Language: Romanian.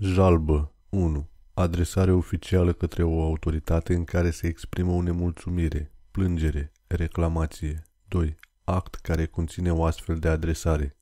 Jalbă 1. Adresare oficială către o autoritate în care se exprimă o nemulțumire, plângere, reclamație. 2. Act care conține o astfel de adresare.